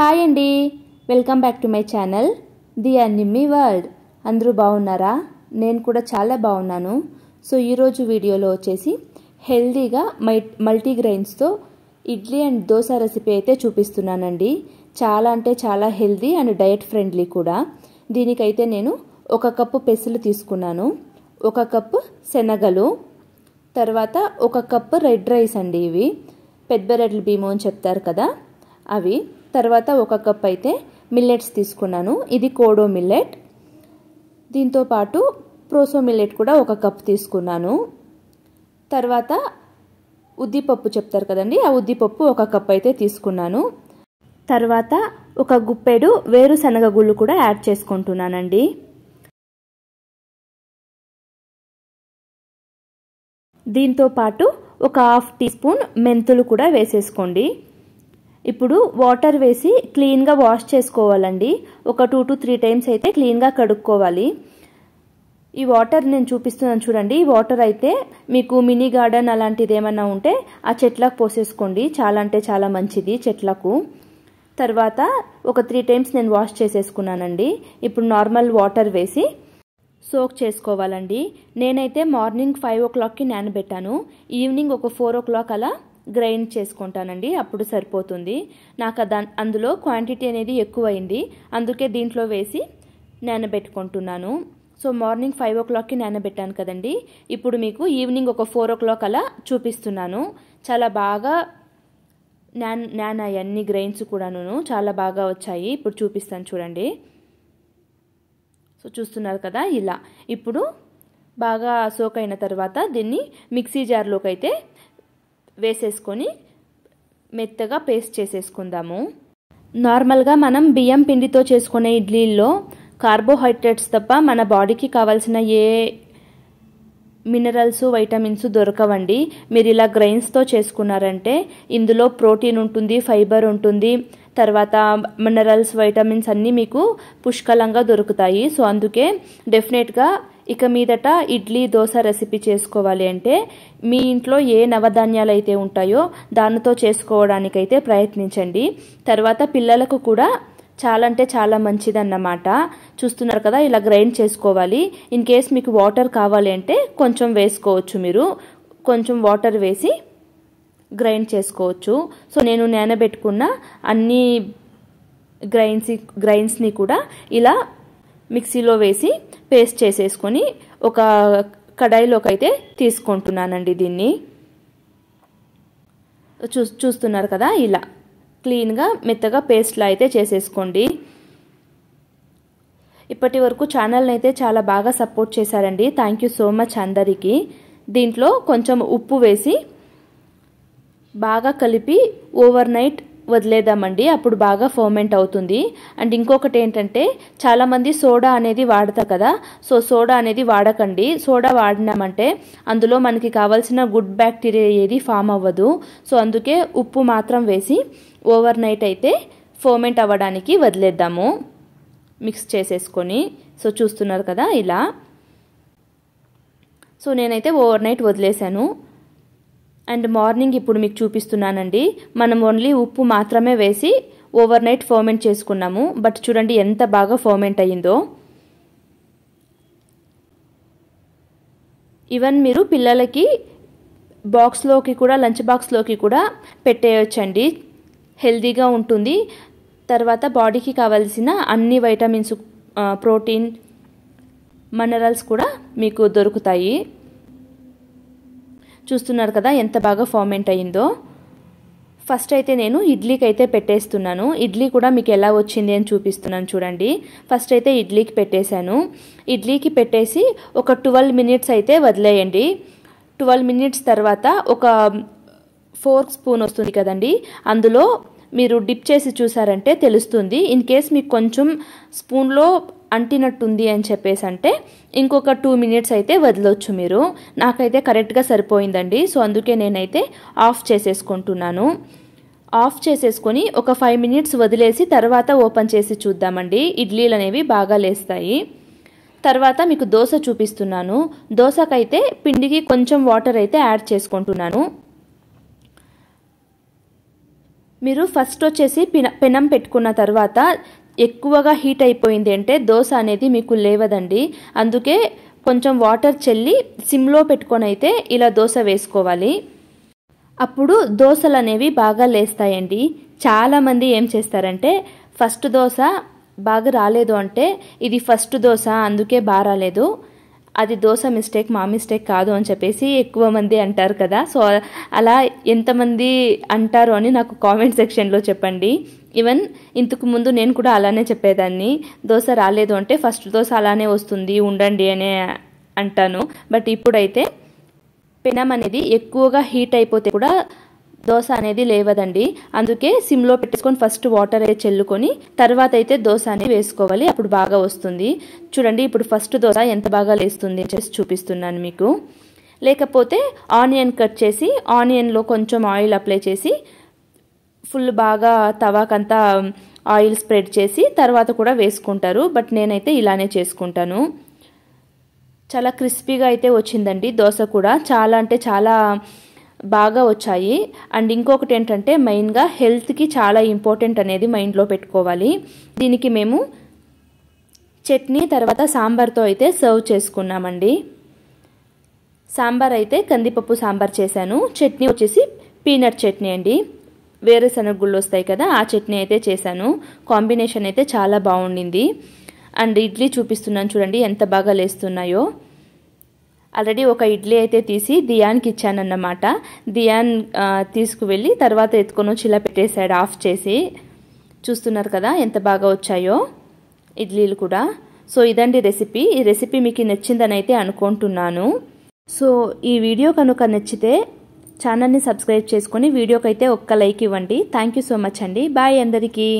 hi అండి welcome back to my channel the అన్నిమ్మి world అందరూ బాగున్నారా నేను కూడా చాలా బాగున్నాను సో ఈరోజు వీడియోలో వచ్చేసి హెల్దీగా మై మల్టీగ్రెయిన్స్తో ఇడ్లీ అండ్ దోశ రెసిపీ అయితే చూపిస్తున్నానండి చాలా అంటే చాలా హెల్దీ అండ్ డయట్ ఫ్రెండ్లీ కూడా దీనికైతే నేను ఒక కప్పు పెసలు తీసుకున్నాను ఒక కప్పు శనగలు తర్వాత ఒక కప్పు రెడ్ రైస్ అండి ఇవి పెద్ద రెడ్ల బీమో అని చెప్తారు కదా అవి తర్వాత ఒక కప్ అయితే మిల్లెట్స్ తీసుకున్నాను ఇది కోడో మిల్లెట్ దీంతో పాటు ప్రోసో మిల్లెట్ కూడా ఒక కప్ తీసుకున్నాను తర్వాత ఉద్దిపప్పు చెప్తారు కదండి ఆ ఉద్దిపప్పు ఒక కప్ అయితే తీసుకున్నాను తర్వాత ఒక గుప్పెడు వేరుశనగ గుళ్ళు కూడా యాడ్ చేసుకుంటున్నానండి దీంతో పాటు ఒక హాఫ్ టీ స్పూన్ మెంతులు కూడా వేసేసుకోండి ఇప్పుడు వాటర్ వేసి క్లీన్గా వాష్ చేసుకోవాలండి ఒక టూ టు త్రీ టైమ్స్ అయితే క్లీన్గా కడుక్కోవాలి ఈ వాటర్ నేను చూపిస్తున్నాను చూడండి ఈ వాటర్ అయితే మీకు మినీ గార్డెన్ అలాంటిది ఏమైనా ఉంటే ఆ చెట్లకు పోసేసుకోండి చాలా అంటే చాలా మంచిది చెట్లకు తర్వాత ఒక త్రీ టైమ్స్ నేను వాష్ చేసేసుకున్నానండి ఇప్పుడు నార్మల్ వాటర్ వేసి సోక్ చేసుకోవాలండి నేనైతే మార్నింగ్ ఫైవ్ ఓ క్లాక్కి నానబెట్టాను ఈవినింగ్ ఒక ఫోర్ ఓ క్లాక్ అలా గ్రైండ్ చేసుకుంటానండి అప్పుడు సరిపోతుంది నాకు దా అందులో క్వాంటిటీ అనేది ఎక్కువైంది అందుకే దీంట్లో వేసి నానబెట్టుకుంటున్నాను so morning five o'clock నానబెట్టాను కదండి ఇప్పుడు మీకు ఈవినింగ్ ఒక ఫోర్ ఓ క్లాక్ అలా చూపిస్తున్నాను చాలా బాగా నాన్ నాన్ అన్ని గ్రెయిన్స్ కూడాను చాలా బాగా వచ్చాయి ఇప్పుడు చూపిస్తాను చూడండి సో చూస్తున్నారు కదా ఇలా ఇప్పుడు బాగా సోక్ అయిన తర్వాత దీన్ని మిక్సీ జార్లోకి అయితే వేసేసుకొని మెత్తగా పేస్ట్ చేసేసుకుందాము నార్మల్గా మనం బియ్యం పిండితో చేసుకునే ఇడ్లీల్లో కార్బోహైడ్రేట్స్ తప్ప మన బాడీకి కావాల్సిన ఏ మినరల్స్ వైటమిన్స్ దొరకవండి మీరు ఇలా గ్రైన్స్తో చేసుకున్నారంటే ఇందులో ప్రోటీన్ ఉంటుంది ఫైబర్ ఉంటుంది తర్వాత మినరల్స్ వైటమిన్స్ అన్నీ మీకు పుష్కలంగా దొరుకుతాయి సో అందుకే డెఫినెట్గా ఇక మీదట ఇడ్లీ దోశ రెసిపీ చేసుకోవాలి అంటే మీ ఇంట్లో ఏ నవధాన్యాలు అయితే ఉంటాయో దానితో చేసుకోవడానికైతే ప్రయత్నించండి తర్వాత పిల్లలకు కూడా చాలా అంటే చాలా మంచిదన్నమాట చూస్తున్నారు కదా ఇలా గ్రైండ్ చేసుకోవాలి ఇన్ కేస్ మీకు వాటర్ కావాలి అంటే కొంచెం వేసుకోవచ్చు మీరు కొంచెం వాటర్ వేసి గ్రైండ్ చేసుకోవచ్చు సో నేను నేనబెట్టుకున్న అన్ని గ్రైన్స్ గ్రైన్స్ని కూడా ఇలా మిక్సీలో వేసి పేస్ట్ చేసేసుకొని ఒక కడాయిలోకి అయితే తీసుకుంటున్నానండి దీన్ని చూ చూస్తున్నారు కదా ఇలా క్లీన్గా మెత్తగా పేస్ట్లా అయితే చేసేసుకోండి ఇప్పటి వరకు ఛానల్ని అయితే చాలా బాగా సపోర్ట్ చేశారండి థ్యాంక్ యూ సో మచ్ అందరికీ దీంట్లో కొంచెం ఉప్పు వేసి బాగా కలిపి ఓవర్ నైట్ వదిలేదామండి అప్పుడు బాగా ఫోమెంట్ అవుతుంది అండ్ ఇంకొకటి ఏంటంటే చాలామంది సోడా అనేది వాడతారు కదా సో సోడా అనేది వాడకండి సోడా వాడినామంటే అందులో మనకి కావాల్సిన గుడ్ బ్యాక్టీరియా ఏది ఫామ్ అవ్వదు సో అందుకే ఉప్పు మాత్రం వేసి ఓవర్ నైట్ అయితే ఫోమెంట్ అవ్వడానికి వదిలేద్దాము మిక్స్ చేసేసుకొని సో చూస్తున్నారు కదా ఇలా సో నేనైతే ఓవర్ నైట్ వదిలేశాను అండ్ మార్నింగ్ ఇప్పుడు మీకు చూపిస్తున్నానండి మనం ఓన్లీ ఉప్పు మాత్రమే వేసి ఓవర్ నైట్ ఫర్మెంట్ చేసుకున్నాము బట్ చూడండి ఎంత బాగా ఫర్మెంట్ అయ్యిందో ఈవెన్ మీరు పిల్లలకి బాక్స్లోకి కూడా లంచ్ బాక్స్లోకి కూడా పెట్టేయొచ్చండి హెల్దీగా ఉంటుంది తర్వాత బాడీకి కావలసిన అన్ని వైటమిన్స్ ప్రోటీన్ మినరల్స్ కూడా మీకు దొరుకుతాయి చూస్తున్నారు కదా ఎంత బాగా ఫార్మెంట్ అయ్యిందో ఫస్ట్ అయితే నేను ఇడ్లీకి అయితే పెట్టేస్తున్నాను ఇడ్లీ కూడా మీకు ఎలా వచ్చింది అని చూపిస్తున్నాను చూడండి ఫస్ట్ అయితే ఇడ్లీకి పెట్టేశాను ఇడ్లీకి పెట్టేసి ఒక ట్వెల్వ్ మినిట్స్ అయితే వదిలేయండి ట్వెల్వ్ మినిట్స్ తర్వాత ఒక ఫోర్క్ స్పూన్ వస్తుంది కదండి అందులో మీరు డిప్ చేసి చూసారంటే తెలుస్తుంది ఇన్ కేస్ మీకు కొంచెం స్పూన్లో అంటినట్టుంది అని చెప్పేసి అంటే ఇంకొక టూ మినిట్స్ అయితే వదలొచ్చు మీరు నాకైతే కరెక్ట్గా సరిపోయిందండి సో అందుకే నేనైతే ఆఫ్ చేసేసుకుంటున్నాను ఆఫ్ చేసేసుకొని ఒక ఫైవ్ మినిట్స్ వదిలేసి తర్వాత ఓపెన్ చేసి చూద్దామండి ఇడ్లీలు అనేవి బాగా లేస్తాయి తర్వాత మీకు దోశ చూపిస్తున్నాను దోశకైతే పిండికి కొంచెం వాటర్ అయితే యాడ్ చేసుకుంటున్నాను మీరు ఫస్ట్ వచ్చేసి పెనం పెట్టుకున్న తర్వాత ఎక్కువగా హీట్ అయిపోయింది అంటే దోశ అనేది మీకు లేవదండి అందుకే కొంచెం వాటర్ చల్లి సిమ్లో పెట్టుకొని అయితే ఇలా దోశ వేసుకోవాలి అప్పుడు దోశలు అనేవి బాగా లేస్తాయండి చాలామంది ఏం చేస్తారంటే ఫస్ట్ దోశ బాగా రాలేదు అంటే ఇది ఫస్ట్ దోశ అందుకే బాగా రాలేదు అది దోశ మిస్టేక్ మా మిస్టేక్ కాదు అని చెప్పేసి ఎక్కువ మంది అంటారు కదా సో అలా ఎంతమంది అంటారు అని నాకు కామెంట్ సెక్షన్లో చెప్పండి ఈవెన్ ఇంతకు ముందు నేను కూడా అలానే చెప్పేదాన్ని దోశ రాలేదు అంటే ఫస్ట్ దోశ అలానే వస్తుంది ఉండండి అనే అంటాను బట్ ఇప్పుడైతే పెనం అనేది ఎక్కువగా హీట్ అయిపోతే కూడా దోశ అనేది లేవదండి అందుకే సిమ్లో పెట్టేసుకొని ఫస్ట్ వాటర్ అయితే చల్లుకొని తర్వాత అయితే దోశ అనేది వేసుకోవాలి అప్పుడు బాగా వస్తుంది చూడండి ఇప్పుడు ఫస్ట్ దోశ ఎంత బాగా లేస్తుంది చేసి చూపిస్తున్నాను మీకు లేకపోతే ఆనియన్ కట్ చేసి ఆనియన్లో కొంచెం ఆయిల్ అప్లై చేసి ఫుల్ బాగా తవాకంతా ఆయిల్ స్ప్రెడ్ చేసి తర్వాత కూడా వేసుకుంటారు బట్ నేనైతే ఇలానే చేసుకుంటాను చాలా క్రిస్పీగా అయితే వచ్చిందండి దోశ కూడా చాలా అంటే చాలా బాగా వచ్చాయి అండ్ ఇంకొకటి ఏంటంటే మెయిన్గా హెల్త్కి చాలా ఇంపార్టెంట్ అనేది మైండ్లో పెట్టుకోవాలి దీనికి మేము చట్నీ తర్వాత సాంబార్తో అయితే సర్వ్ చేసుకున్నామండి సాంబార్ అయితే కందిపప్పు సాంబార్ చేశాను చట్నీ వచ్చేసి పీనట్ చట్నీ అండి వేరే శనగగుళ్ళు వస్తాయి కదా ఆ చట్నీ అయితే చేశాను కాంబినేషన్ అయితే చాలా బాగుండింది అండ్ ఇడ్లీ చూపిస్తున్నాను చూడండి ఎంత బాగా లేస్తున్నాయో ఆల్రెడీ ఒక ఇడ్లీ అయితే తీసి దియాన్కి ఇచ్చానన్నమాట దియాన్ తీసుకువెళ్ళి తర్వాత ఎత్తుకొని వచ్చి ఇలా పెట్టేశాడు ఆఫ్ చేసి చూస్తున్నారు కదా ఎంత బాగా వచ్చాయో ఇడ్లీలు కూడా సో ఇదండి రెసిపీ ఈ రెసిపీ మీకు నచ్చిందని అయితే అనుకుంటున్నాను సో ఈ వీడియో కనుక నచ్చితే ఛానల్ని సబ్స్క్రైబ్ చేసుకొని వీడియోకైతే ఒక్క లైక్ ఇవ్వండి థ్యాంక్ సో మచ్ అండి బాయ్ అందరికీ